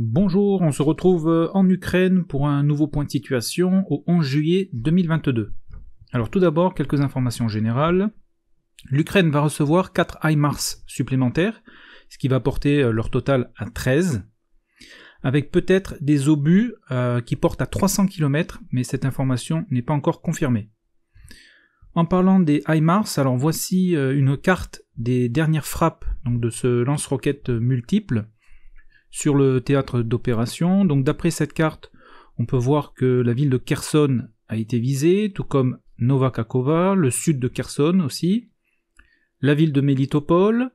Bonjour, on se retrouve euh, en Ukraine pour un nouveau point de situation au 11 juillet 2022. Alors tout d'abord, quelques informations générales. L'Ukraine va recevoir 4 HIMARS supplémentaires, ce qui va porter euh, leur total à 13, avec peut-être des obus euh, qui portent à 300 km, mais cette information n'est pas encore confirmée. En parlant des HIMARS, alors voici une carte des dernières frappes donc de ce lance roquettes multiple sur le théâtre d'opération. Donc d'après cette carte, on peut voir que la ville de Kherson a été visée, tout comme Novakakova, le sud de Kherson aussi, la ville de Melitopol.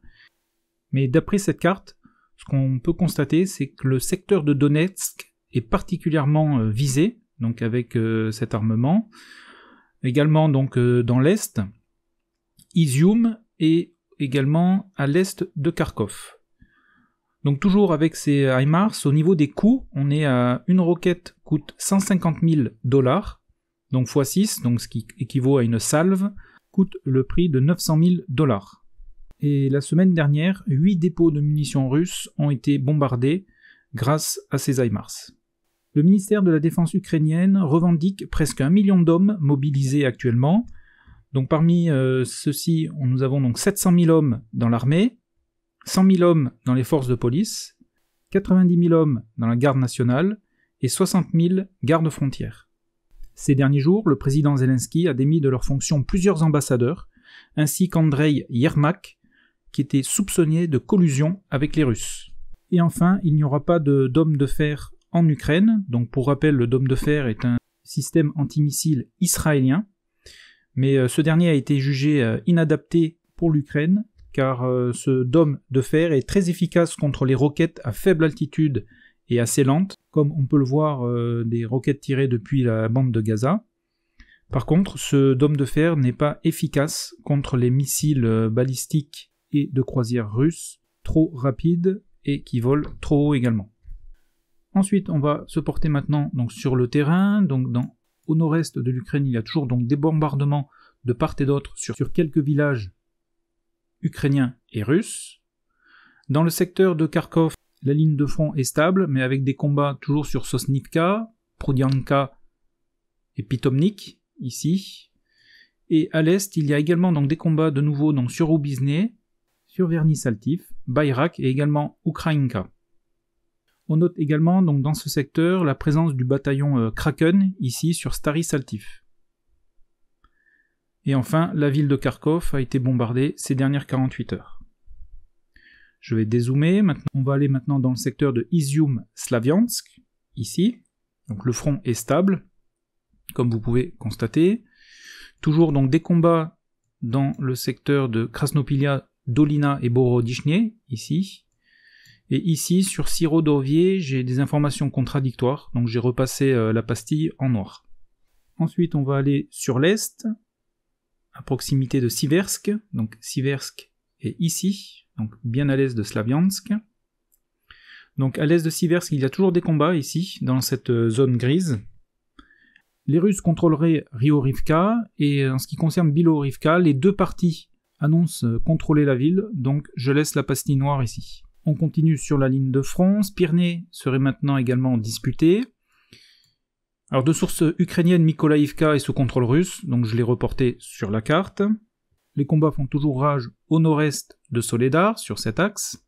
Mais d'après cette carte, ce qu'on peut constater, c'est que le secteur de Donetsk est particulièrement euh, visé, donc avec euh, cet armement. Également donc euh, dans l'est, Izium et également à l'est de Kharkov. Donc toujours avec ces HIMARS, euh, au niveau des coûts, on est à une roquette coûte 150 000 dollars, donc x 6, donc ce qui équivaut à une salve, coûte le prix de 900 000 dollars. Et la semaine dernière, 8 dépôts de munitions russes ont été bombardés grâce à ces HIMARS. Le ministère de la Défense ukrainienne revendique presque un million d'hommes mobilisés actuellement. Donc parmi euh, ceux-ci, nous avons donc 700 000 hommes dans l'armée, 100 000 hommes dans les forces de police, 90 000 hommes dans la garde nationale et 60 000 gardes frontières. Ces derniers jours, le président Zelensky a démis de leurs fonctions plusieurs ambassadeurs, ainsi qu'Andrei Yermak, qui était soupçonné de collusion avec les Russes. Et enfin, il n'y aura pas de dôme de fer en Ukraine. Donc, pour rappel, le dôme de fer est un système antimissile israélien, mais euh, ce dernier a été jugé euh, inadapté pour l'Ukraine car euh, ce dôme de fer est très efficace contre les roquettes à faible altitude et assez lentes, comme on peut le voir euh, des roquettes tirées depuis la bande de Gaza. Par contre, ce dôme de fer n'est pas efficace contre les missiles euh, balistiques et de croisière russes, trop rapides et qui volent trop haut également. Ensuite, on va se porter maintenant donc, sur le terrain. Donc, au nord-est de l'Ukraine, il y a toujours des bombardements de part et d'autre sur quelques villages ukrainiens et russes. Dans le secteur de Kharkov, la ligne de front est stable, mais avec des combats toujours sur Sosnivka, Prudyanka et Pitomnik, ici. Et à l'est, il y a également donc des combats de nouveau donc sur Oubizne, sur Vernisaltif, Bayrak et également Ukrainka. On note également donc dans ce secteur la présence du bataillon euh, Kraken ici sur Stary Saltif. Et enfin, la ville de Kharkov a été bombardée ces dernières 48 heures. Je vais dézoomer, maintenant, on va aller maintenant dans le secteur de Izium-Slaviansk, ici. Donc le front est stable, comme vous pouvez constater. Toujours donc des combats dans le secteur de Krasnopilia, Dolina et Borodichne, ici. Et ici, sur Sirodovier, j'ai des informations contradictoires, donc j'ai repassé euh, la pastille en noir. Ensuite, on va aller sur l'est, à proximité de Siversk, donc Siversk est ici, donc bien à l'est de Slavyansk. Donc à l'est de Siversk, il y a toujours des combats ici, dans cette euh, zone grise. Les Russes contrôleraient Rio-Rivka, et euh, en ce qui concerne Bilo-Rivka, les deux parties annoncent euh, contrôler la ville, donc je laisse la pastille noire ici. On continue sur la ligne de France, Pyrénées serait maintenant également disputée. Alors de sources ukrainiennes, Mykolaivka est sous contrôle russe, donc je l'ai reporté sur la carte. Les combats font toujours rage au nord-est de Soledar, sur cet axe.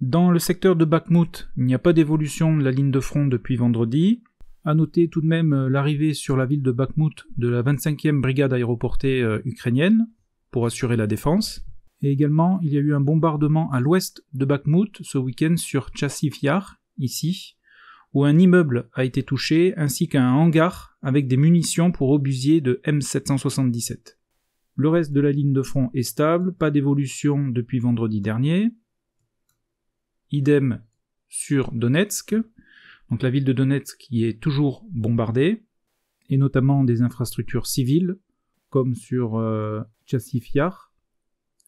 Dans le secteur de Bakhmut, il n'y a pas d'évolution de la ligne de front depuis vendredi. À noter tout de même euh, l'arrivée sur la ville de Bakhmut de la 25e brigade aéroportée euh, ukrainienne pour assurer la défense. Et également, il y a eu un bombardement à l'ouest de Bakhmut ce week-end sur Chassiv Yar, ici, où un immeuble a été touché ainsi qu'un hangar avec des munitions pour obusier de M777. Le reste de la ligne de front est stable, pas d'évolution depuis vendredi dernier. Idem sur Donetsk, donc la ville de Donetsk qui est toujours bombardée, et notamment des infrastructures civiles, comme sur euh, Chassifiar,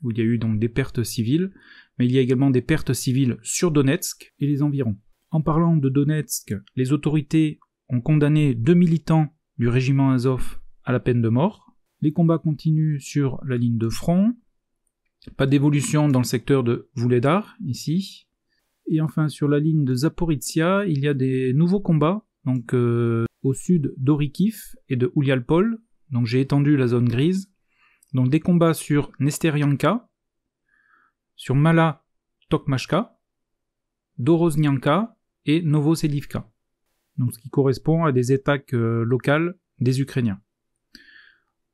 où il y a eu donc des pertes civiles, mais il y a également des pertes civiles sur Donetsk et les environs. En parlant de Donetsk, les autorités ont condamné deux militants du régiment Azov à la peine de mort. Les combats continuent sur la ligne de front. Pas d'évolution dans le secteur de Vouledar, ici. Et enfin, sur la ligne de Zaporizhia, il y a des nouveaux combats, donc euh, au sud d'Orikiv et de Oulialpol, donc j'ai étendu la zone grise. Donc des combats sur Nesterianka, sur Mala Tokmashka, Doroznyanka et Novoselivka, donc ce qui correspond à des attaques euh, locales des Ukrainiens.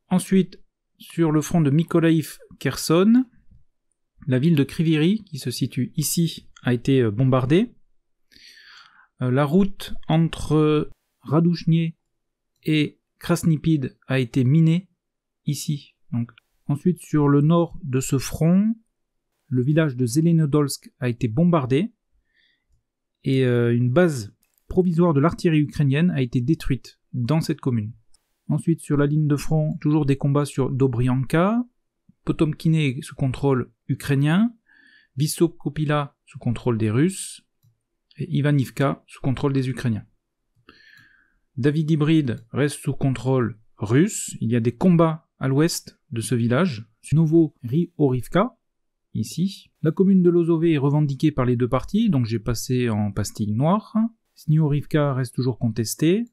Ensuite, sur le front de Mykolaïv Kherson, la ville de Kriviri, qui se situe ici, a été euh, bombardée. Euh, la route entre Radouchnie et Krasnipid a été minée ici. Donc. Ensuite, sur le nord de ce front, le village de Zelenodolsk a été bombardé et euh, une base provisoire de l'artillerie ukrainienne a été détruite dans cette commune. Ensuite, sur la ligne de front, toujours des combats sur Dobrianka, Potomkine sous contrôle ukrainien, Vysokopila sous contrôle des Russes, et Ivanivka sous contrôle des Ukrainiens. David Hybride reste sous contrôle russe. Il y a des combats à l'ouest de ce village. Nouveau Ryorivka ici. La commune de Lozové est revendiquée par les deux parties, donc j'ai passé en pastille noire. Sniorivka rivka reste toujours contesté.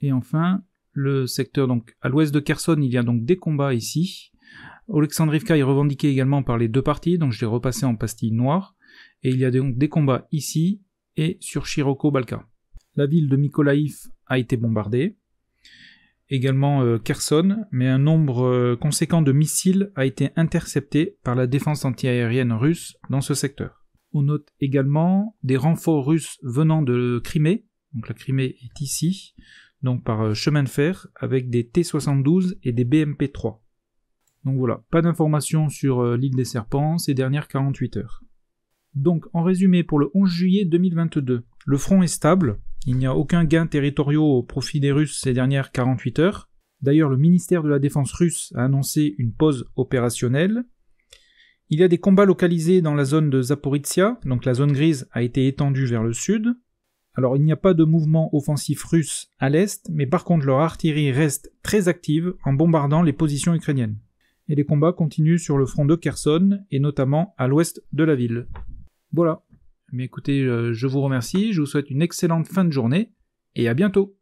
Et enfin, le secteur donc à l'ouest de Kherson, il y a donc des combats ici. Oleksandrivka est revendiqué également par les deux parties, donc j'ai repassé en pastille noire. Et il y a donc des combats ici et sur Chiroko-Balka. La ville de Mykolaïf a été bombardée également euh, Kherson, mais un nombre euh, conséquent de missiles a été intercepté par la défense antiaérienne russe dans ce secteur. On note également des renforts russes venant de Crimée, donc la Crimée est ici, donc par euh, chemin de fer, avec des T-72 et des BMP-3. Donc voilà, pas d'informations sur l'île des Serpents ces dernières 48 heures. Donc en résumé, pour le 11 juillet 2022, le front est stable, il n'y a aucun gain territorial au profit des Russes ces dernières 48 heures. D'ailleurs, le ministère de la Défense russe a annoncé une pause opérationnelle. Il y a des combats localisés dans la zone de Zaporizhia, donc la zone grise a été étendue vers le sud. Alors il n'y a pas de mouvement offensif russe à l'est, mais par contre leur artillerie reste très active en bombardant les positions ukrainiennes. Et les combats continuent sur le front de Kherson et notamment à l'ouest de la ville. Voilà, mais écoutez, euh, je vous remercie, je vous souhaite une excellente fin de journée et à bientôt.